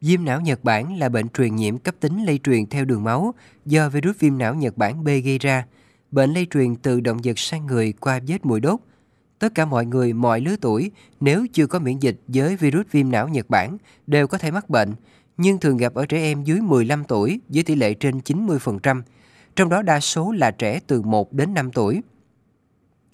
Viêm não Nhật Bản là bệnh truyền nhiễm cấp tính lây truyền theo đường máu do virus viêm não Nhật Bản B gây ra. Bệnh lây truyền từ động vật sang người qua vết mũi đốt. Tất cả mọi người mọi lứa tuổi nếu chưa có miễn dịch với virus viêm não Nhật Bản đều có thể mắc bệnh, nhưng thường gặp ở trẻ em dưới 15 tuổi với tỷ lệ trên 90%, trong đó đa số là trẻ từ 1 đến 5 tuổi.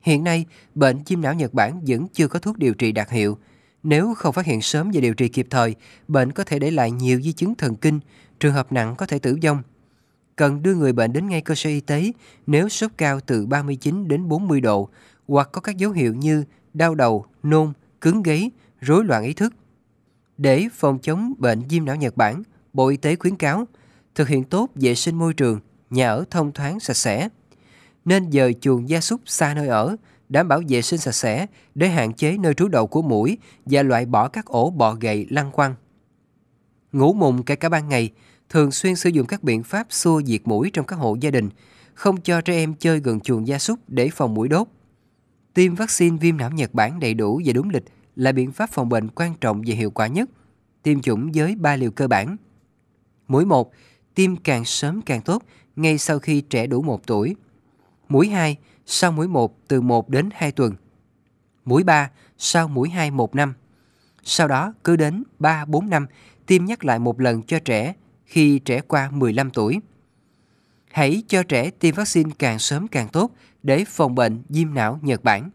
Hiện nay, bệnh viêm não Nhật Bản vẫn chưa có thuốc điều trị đặc hiệu – nếu không phát hiện sớm và điều trị kịp thời, bệnh có thể để lại nhiều di chứng thần kinh, trường hợp nặng có thể tử vong. Cần đưa người bệnh đến ngay cơ sở y tế nếu sốt cao từ 39 đến 40 độ hoặc có các dấu hiệu như đau đầu, nôn, cứng gáy, rối loạn ý thức. Để phòng chống bệnh viêm não Nhật Bản, Bộ Y tế khuyến cáo thực hiện tốt vệ sinh môi trường, nhà ở thông thoáng sạch sẽ nên dời chuồng gia súc xa nơi ở, đảm bảo vệ sinh sạch sẽ để hạn chế nơi trú đậu của mũi và loại bỏ các ổ bọ gậy lăng quăng. Ngủ mùng kể cả ban ngày, thường xuyên sử dụng các biện pháp xua diệt mũi trong các hộ gia đình, không cho trẻ em chơi gần chuồng gia súc để phòng mũi đốt. Tiêm vaccine viêm não Nhật Bản đầy đủ và đúng lịch là biện pháp phòng bệnh quan trọng và hiệu quả nhất. Tiêm chủng với 3 liều cơ bản. Mũi 1, tiêm càng sớm càng tốt, ngay sau khi trẻ đủ 1 tuổi – Mũi 2 sau mũi 1 từ 1 đến 2 tuần. Mũi 3 sau mũi 2 1 năm. Sau đó cứ đến 3-4 năm tiêm nhắc lại một lần cho trẻ khi trẻ qua 15 tuổi. Hãy cho trẻ tiêm vaccine càng sớm càng tốt để phòng bệnh viêm não Nhật Bản.